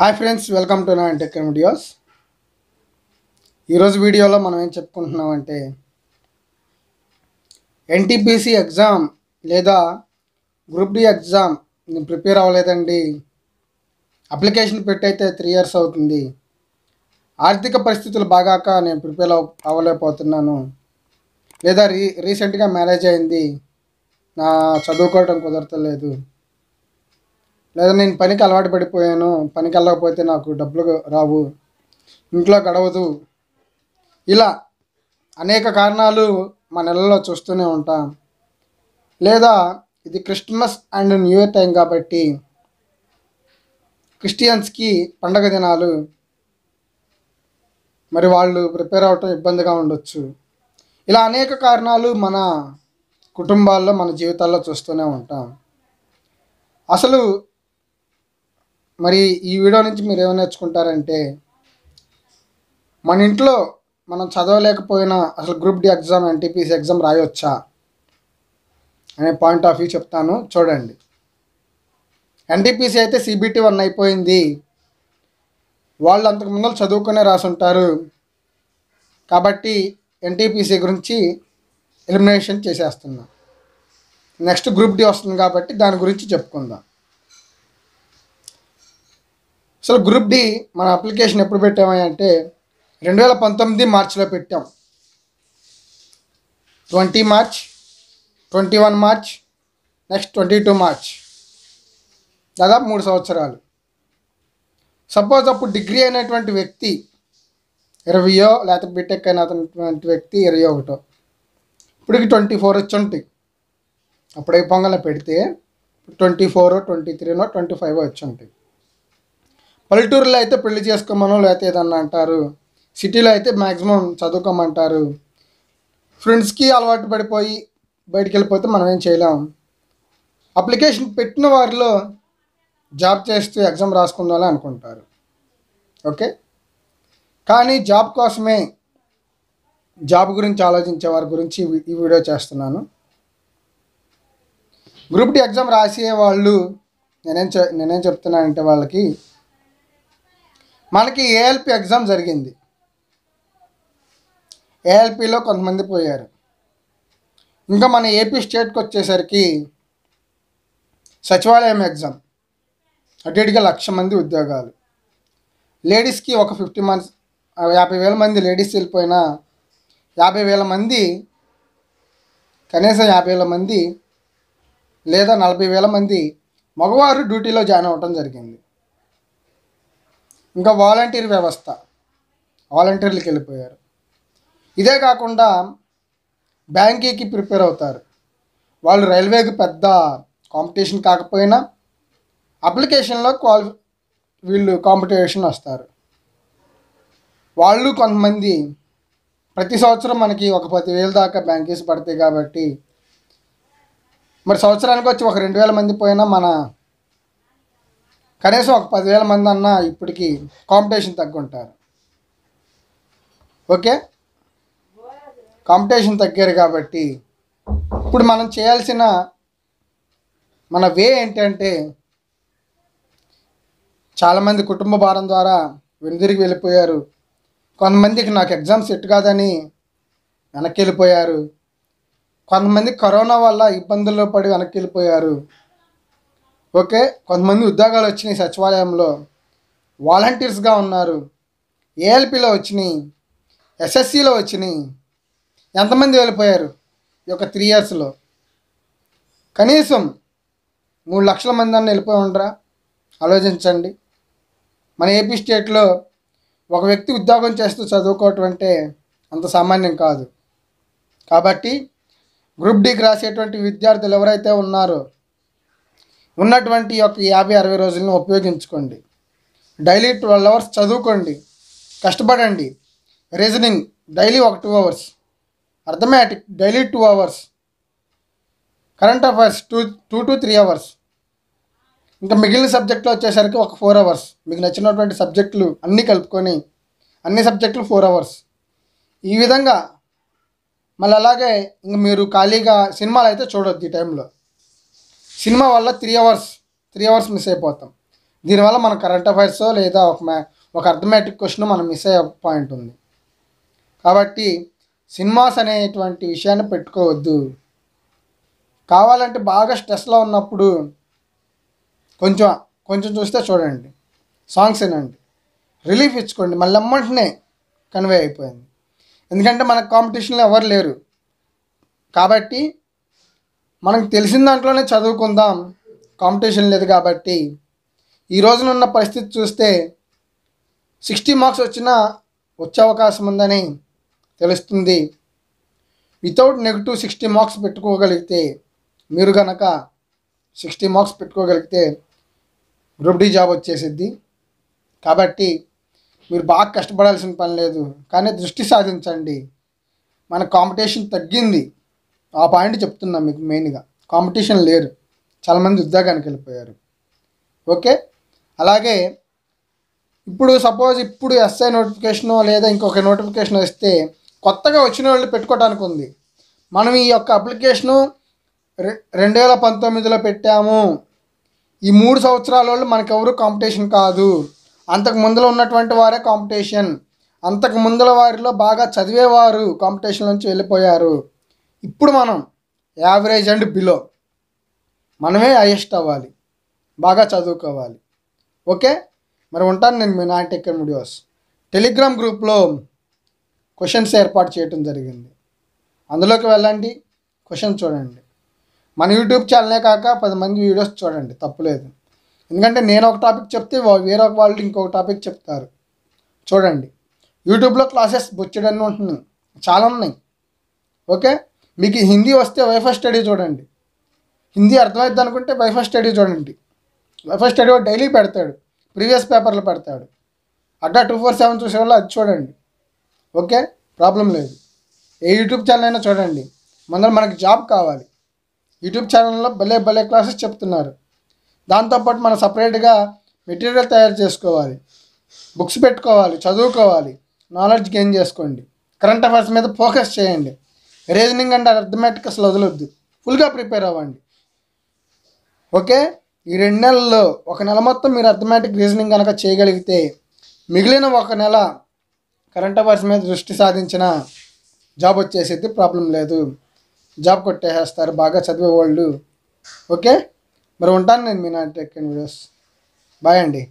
hi friends welcome to నా tech videos ఈరోజు వీడియోలో మనం ఏం చెప్పుకుంటున్నామంటే ఎన్టీపీసీ ఎగ్జామ్ లేదా గ్రూప్ డి ఎగ్జామ్ నేను ప్రిపేర్ అవ్వలేదండి అప్లికేషన్ పెట్టయితే త్రీ ఇయర్స్ అవుతుంది ఆర్థిక పరిస్థితులు బాగాక నేను ప్రిపేర్ అవ్వలేకపోతున్నాను లేదా రీ రీసెంట్గా మ్యారేజ్ అయింది నా చదువుకోవటం కుదరతలేదు లేదా నేను పనికి అలవాటు పడిపోయాను పనికి వెళ్ళకపోతే నాకు డబ్బులు రావు ఇంట్లో గడవదు ఇలా అనేక కారణాలు మా నెలలో చూస్తూనే ఉంటాం లేదా ఇది Christmas and new year time కాబట్టి క్రిస్టియన్స్కి పండగ దినాలు మరి వాళ్ళు ప్రిపేర్ అవటం ఇబ్బందిగా ఉండొచ్చు ఇలా అనేక కారణాలు మన కుటుంబాల్లో మన జీవితాల్లో చూస్తూనే ఉంటాం అసలు మరి ఈ వీడియో నుంచి మీరు ఏమైనా నేర్చుకుంటారంటే మన ఇంట్లో మనం చదవలేకపోయినా అసలు group D exam NTPC exam రాయొచ్చా అనే పాయింట్ ఆఫ్ వ్యూ చెప్తాను చూడండి ఎన్టీపీసీ అయితే సిబిటి వన్ అయిపోయింది వాళ్ళు అంతకు ముందు చదువుకునే రాసుంటారు కాబట్టి ఎన్టీపీసీ గురించి ఎలిమినేషన్ చేసేస్తున్నాం నెక్స్ట్ గ్రూప్ డి వస్తుంది కాబట్టి దాని గురించి చెప్పుకుందాం అసలు గ్రూప్ డి మన అప్లికేషన్ ఎప్పుడు పెట్టామని అంటే రెండు వేల పంతొమ్మిది మార్చిలో పెట్టాం twenty March twenty one March next twenty two March దాదాపు మూడు సంవత్సరాలు సపోజ్ అప్పుడు డిగ్రీ అయినటువంటి వ్యక్తి ఇరవయో లేకపోతే బీటెక్ అయినటువంటి వ్యక్తి ఇరవై ఒకటో ఇప్పటికి ట్వంటీ ఫోర్ వచ్చి ఉంటాయి అప్పుడే పొంగన పెడితే ట్వంటీ ఫోర్ ట్వంటీ త్రీనో ట్వంటీ ఫైవ్ వచ్చి ఉంటాయి పల్లెటూరులో అయితే పెళ్లి చేసుకోమనో లేకపోతే ఏదన్నా అంటారు సిటీలో అయితే మ్యాక్సిమం చదువుకోమంటారు ఫ్రెండ్స్కి అలవాటు పడిపోయి బయటికి వెళ్ళిపోతే మనం ఏం చేయలేం అప్లికేషన్ పెట్టిన వారిలో జాబ్ చేస్తూ ఎగ్జామ్ రాసుకుందామని అనుకుంటారు ఓకే కానీ జాబ్ కోసమే జాబ్ గురించి ఆలోచించే వారి గురించి ఈ వీడియో చేస్తున్నాను గ్రూప్ డి ఎగ్జామ్ రాసే వాళ్ళు నేనేం చె నేనేం చెప్తున్నానంటే వాళ్ళకి మనకి ఏఎల్పి ఎగ్జామ్ జరిగింది ఏఎల్పిలో కొంతమంది పోయారు ఇంకా మన ఏపీ స్టేట్కి వచ్చేసరికి సచివాలయం ఎగ్జామ్ అటుగా లక్ష మంది ఉద్యోగాలు లేడీస్కి ఒక ఫిఫ్టీ మంత్స్ యాభై వేల మంది లేడీస్ వెళ్ళిపోయినా యాభై వేల మంది కనీసం యాభై వేల మంది లేదా నలభై వేల మంది మగవారు డ్యూటీలో జాయిన్ అవ్వటం జరిగింది ఇంకా వాలంటీర్ వ్యవస్థ వాలంటీర్లకు వెళ్ళిపోయారు ఇదే కాకుండా బ్యాంకీకి ప్రిపేర్ అవుతారు వాళ్ళు రైల్వేకి పెద్ద కాంపిటీషన్ కాకపోయినా అప్లికేషన్లో క్వాలి వీళ్ళు కాంపిటీషన్ వస్తారు వాళ్ళు కొంతమంది ప్రతి సంవత్సరం మనకి ఒక పదివేల దాకా బ్యాంకీస్ పడతాయి కాబట్టి మరి సంవత్సరానికి వచ్చి ఒక రెండు వేల మంది పోయినా మన కనీసం ఒక పదివేల మంది అన్న ఇప్పటికి కాంపిటీషన్ తగ్గుంటారు ఓకే కాంపిటీషన్ తగ్గారు కాబట్టి ఇప్పుడు మనం చేయాల్సిన మన వే ఏంటంటే చాలామంది కుటుంబ భారం ద్వారా వెనుదిరిగి వెళ్ళిపోయారు కొంతమందికి నాకు ఎగ్జామ్స్ సెట్ కాదని వెనక్కి వెళ్ళిపోయారు కొంతమంది కరోనా వల్ల ఇబ్బందుల్లో పడి వెనక్కి వెళ్ళిపోయారు ఓకే కొంతమంది ఉద్యోగాలు వచ్చినాయి సచివాలయంలో వాలంటీర్స్గా ఉన్నారు ఏఎల్పిలో వచ్చినాయి ఎస్ఎస్సిలో వచ్చినాయి ఎంతమంది వెళ్ళిపోయారు ఈ యొక్క త్రీ ఇయర్స్లో కనీసం మూడు లక్షల మంది అన్న వెళ్ళిపోయి ఉండరా ఆలోచించండి మన ఏపీ స్టేట్లో ఒక వ్యక్తి ఉద్యోగం చేస్తూ చదువుకోవటం అంటే అంత సామాన్యం కాదు కాబట్టి గ్రూప్ డీకి రాసేటువంటి విద్యార్థులు ఎవరైతే ఉన్నారో ఉన్నటువంటి యొక్క యాభై అరవై రోజులను ఉపయోగించుకోండి డైలీ ట్వెల్వ్ అవర్స్ చదువుకోండి కష్టపడండి రీజనింగ్ డైలీ ఒక two hours arithmetic daily two hours current affairs two two to three hours ఇంకా మిగిలిన సబ్జెక్టులు వచ్చేసరికి ఒక ఫోర్ అవర్స్ మీకు నచ్చినటువంటి సబ్జెక్టులు అన్నీ కలుపుకొని అన్ని సబ్జెక్టులు ఫోర్ అవర్స్ ఈ విధంగా మళ్ళీ అలాగే ఇంక మీరు ఖాళీగా సినిమాలు అయితే చూడొద్దు ఈ టైంలో సినిమా వల్ల three hours three hours miss అయిపోతాం దీనివల్ల మన కరెంట్ అఫైర్స్ లేదా ఒక మ్యా ఒక అర్థమెటిక్ క్వశ్చన్ మనం మిస్ అయ్యే పాయింట్ ఉంది కాబట్టి సినిమాస్ అనేటువంటి విషయాన్ని పెట్టుకోవద్దు కావాలంటే బాగా స్ట్రెస్లో ఉన్నప్పుడు కొంచెం కొంచెం చూస్తే చూడండి సాంగ్స్ వినండి రిలీఫ్ ఇచ్చుకోండి మళ్ళీ అమ్మంటనే కన్వే అయిపోయింది ఎందుకంటే మనకు కాంపిటీషన్లో ఎవరు లేరు కాబట్టి మనకు తెలిసిన దాంట్లోనే చదువుకుందాం కాంపిటీషన్ లేదు కాబట్టి ఈ రోజున ఉన్న పరిస్థితి చూస్తే సిక్స్టీ మార్క్స్ వచ్చినా వచ్చే అవకాశం ఉందని తెలుస్తుంది వితౌట్ నెగిటివ్ సిక్స్టీ మార్క్స్ పెట్టుకోగలిగితే మీరు కనుక సిక్స్టీ మార్క్స్ పెట్టుకోగలిగితే గ్రూప్ డి జాబ్ వచ్చేసిద్ది కాబట్టి మీరు బాగా కష్టపడాల్సిన పని లేదు కానీ దృష్టి సాధించండి మన కాంపిటీషన్ తగ్గింది ఆ పాయింట్ చెప్తున్నా మీకు మెయిన్గా కాంపిటీషన్ లేరు చాలామంది ఉద్యోగానికి వెళ్ళిపోయారు ఓకే అలాగే ఇప్పుడు సపోజ్ ఇప్పుడు ఎస్ఐ నోటిఫికేషన్ లేదా ఇంకొక నోటిఫికేషన్ వస్తే కొత్తగా వచ్చిన వాళ్ళు పెట్టుకోవటానికి ఉంది మనం ఈ యొక్క అప్లికేషను రెండు వేల పంతొమ్మిదిలో పెట్టాము ఈ మూడు సంవత్సరాల వాళ్ళు మనకెవరు కాంపిటీషన్ కాదు అంతకు ముందులో ఉన్నటువంటి వారే కాంపిటీషన్ అంతకు ముందుల వారిలో బాగా చదివేవారు కాంపిటీషన్ నుంచి వెళ్ళిపోయారు ఇప్పుడు మనం యావరేజ్ అండ్ బిలో మనమే హైయెస్ట్ అవ్వాలి బాగా చదువుకోవాలి ఓకే మరి ఉంటాను నేను మీ నాయన టెక్కన్ వీడియోస్ టెలిగ్రామ్ గ్రూప్లో క్వశ్చన్స్ ఏర్పాటు చేయటం జరిగింది అందులోకి వెళ్ళండి క్వశ్చన్ చూడండి మన యూట్యూబ్ ఛానలే కాక పది మంది వీడియోస్ చూడండి తప్పులేదు ఎందుకంటే నేను ఒక టాపిక్ చెప్తే వేరొక వాళ్ళు ఇంకొక టాపిక్ చెప్తారు చూడండి యూట్యూబ్లో క్లాసెస్ బుచ్చడన్నీ ఉంటున్నాయి చాలా ఉన్నాయి ఓకే మీకు హిందీ వస్తే వైఫై స్టడీ చూడండి హిందీ అర్థమవుతుంది అనుకుంటే వైఫై స్టడీ చూడండి వైఫై స్టడీ డైలీ పెడతాడు ప్రీవియస్ పేపర్లు పెడతాడు అడ్డా టూ ఫోర్ సెవెన్ చూసే వాళ్ళు అది చూడండి ఓకే ప్రాబ్లం లేదు ఏ యూట్యూబ్ ఛానల్ అయినా చూడండి మనం మనకు జాబ్ కావాలి యూట్యూబ్ ఛానల్లో భలే భలే క్లాసెస్ చెప్తున్నారు దాంతోపాటు మనం సపరేట్గా మెటీరియల్ తయారు చేసుకోవాలి బుక్స్ పెట్టుకోవాలి చదువుకోవాలి నాలెడ్జ్ గెయిన్ చేసుకోండి కరెంట్ అఫైర్స్ మీద ఫోకస్ చేయండి రీజనింగ్ అండ్ అర్థమెటిక్ అసలు వదలొద్దు ఫుల్గా ప్రిపేర్ అవ్వండి ఓకే ఈ రెండు నెలల్లో ఒక నెల మొత్తం మీరు అర్థమెటిక్ రీజనింగ్ కనుక చేయగలిగితే మిగిలిన ఒక నెల కరెంట్ అఫైర్స్ మీద దృష్టి సాధించిన జాబ్ వచ్చేసేది ప్రాబ్లం లేదు జాబ్ కొట్టేసేస్తారు బాగా చదివే వాళ్ళు ఓకే మరి ఉంటాను నేను మీ నాటి వీడియోస్ బాయ్ అండి